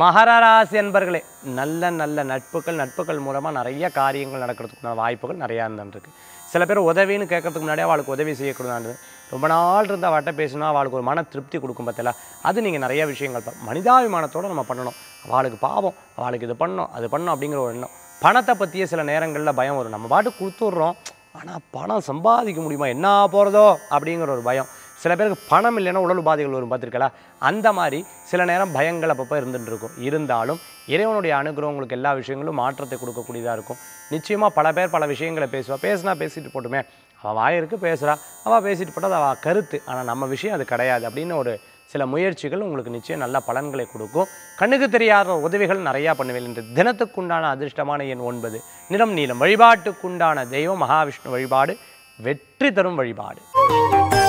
மகரராசி என்பர்களே நல்ல நல்ல நட்புகள் நட்புகள் மூலமாக நிறைய காரியங்கள் நடக்கிறதுக்குள்ள வாய்ப்புகள் நிறையா இருந்துருக்கு சில பேர் உதவின்னு கேட்கறதுக்கு முன்னாடியே அவளுக்கு உதவி செய்யக்கூடாது ரொம்ப நாள் இருந்தால் அவட்ட பேசினா அவளுக்கு ஒரு மன திருப்தி கொடுக்கும் பார்த்தல அது நீங்கள் நிறைய விஷயங்கள் மனிதாபிமானத்தோடு நம்ம பண்ணணும் அவளுக்கு பாவம் அவளுக்கு இது பண்ணணும் அது பண்ணணும் அப்படிங்கிற ஒரு எண்ணம் பணத்தை பற்றிய சில நேரங்களில் பயம் வரும் நம்ம பாட்டு கொடுத்துட்றோம் ஆனால் பணம் சம்பாதிக்க முடியுமா என்ன போகிறதோ அப்படிங்கிற ஒரு பயம் சில பேருக்கு பணம் இல்லைன்னா உடல் உபாதைகள் வரும் பார்த்துருக்கலாம் அந்த மாதிரி சில நேரம் பயங்கள் அப்பப்போ இருந்துகிட்டு இருந்தாலும் இறைவனுடைய அனுகிரகம் உங்களுக்கு எல்லா விஷயங்களும் மாற்றத்தை கொடுக்கக்கூடியதாக இருக்கும் நிச்சயமாக பல பேர் பல விஷயங்களை பேசுவாள் பேசுனா பேசிட்டு போட்டுமே அவள் வாயிருக்கு பேசுகிறா அவள் பேசிட்டு போட்டால் அவள் கருத்து ஆனால் நம்ம விஷயம் அது கிடையாது அப்படின்னு ஒரு சில முயற்சிகள் உங்களுக்கு நிச்சயம் நல்ல பலன்களை கொடுக்கும் கண்ணுக்கு தெரியாத உதவிகள் நிறையா பண்ணுவேன் என்று தினத்துக்குண்டான அதிர்ஷ்டமான எண் ஒன்பது நிறம் நீளம் வழிபாட்டுக்குண்டான தெய்வம் மகாவிஷ்ணு வழிபாடு வெற்றி தரும் வழிபாடு